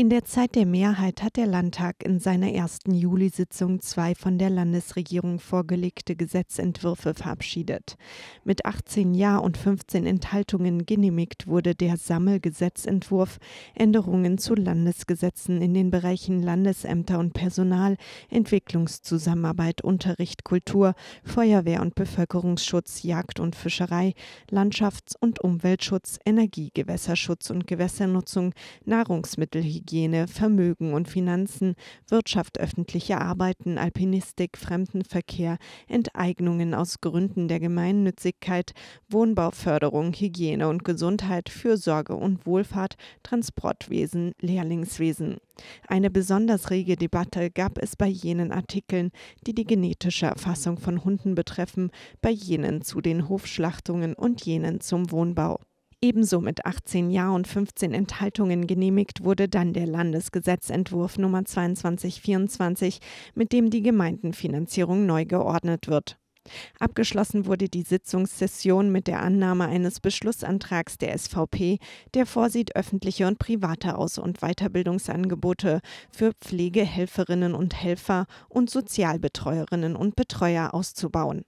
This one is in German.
In der Zeit der Mehrheit hat der Landtag in seiner ersten Juli-Sitzung zwei von der Landesregierung vorgelegte Gesetzentwürfe verabschiedet. Mit 18 Ja und 15 Enthaltungen genehmigt wurde der Sammelgesetzentwurf Änderungen zu Landesgesetzen in den Bereichen Landesämter und Personal, Entwicklungszusammenarbeit, Unterricht, Kultur, Feuerwehr und Bevölkerungsschutz, Jagd und Fischerei, Landschafts- und Umweltschutz, Energie, Gewässerschutz und Gewässernutzung, Nahrungsmittelhygiene Hygiene, Vermögen und Finanzen, Wirtschaft, öffentliche Arbeiten, Alpinistik, Fremdenverkehr, Enteignungen aus Gründen der Gemeinnützigkeit, Wohnbauförderung, Hygiene und Gesundheit, Fürsorge und Wohlfahrt, Transportwesen, Lehrlingswesen. Eine besonders rege Debatte gab es bei jenen Artikeln, die die genetische Erfassung von Hunden betreffen, bei jenen zu den Hofschlachtungen und jenen zum Wohnbau. Ebenso mit 18 Ja und 15 Enthaltungen genehmigt wurde dann der Landesgesetzentwurf Nummer 2224, mit dem die Gemeindenfinanzierung neu geordnet wird. Abgeschlossen wurde die Sitzungssession mit der Annahme eines Beschlussantrags der SVP, der vorsieht, öffentliche und private Aus- und Weiterbildungsangebote für Pflegehelferinnen und Helfer und Sozialbetreuerinnen und Betreuer auszubauen.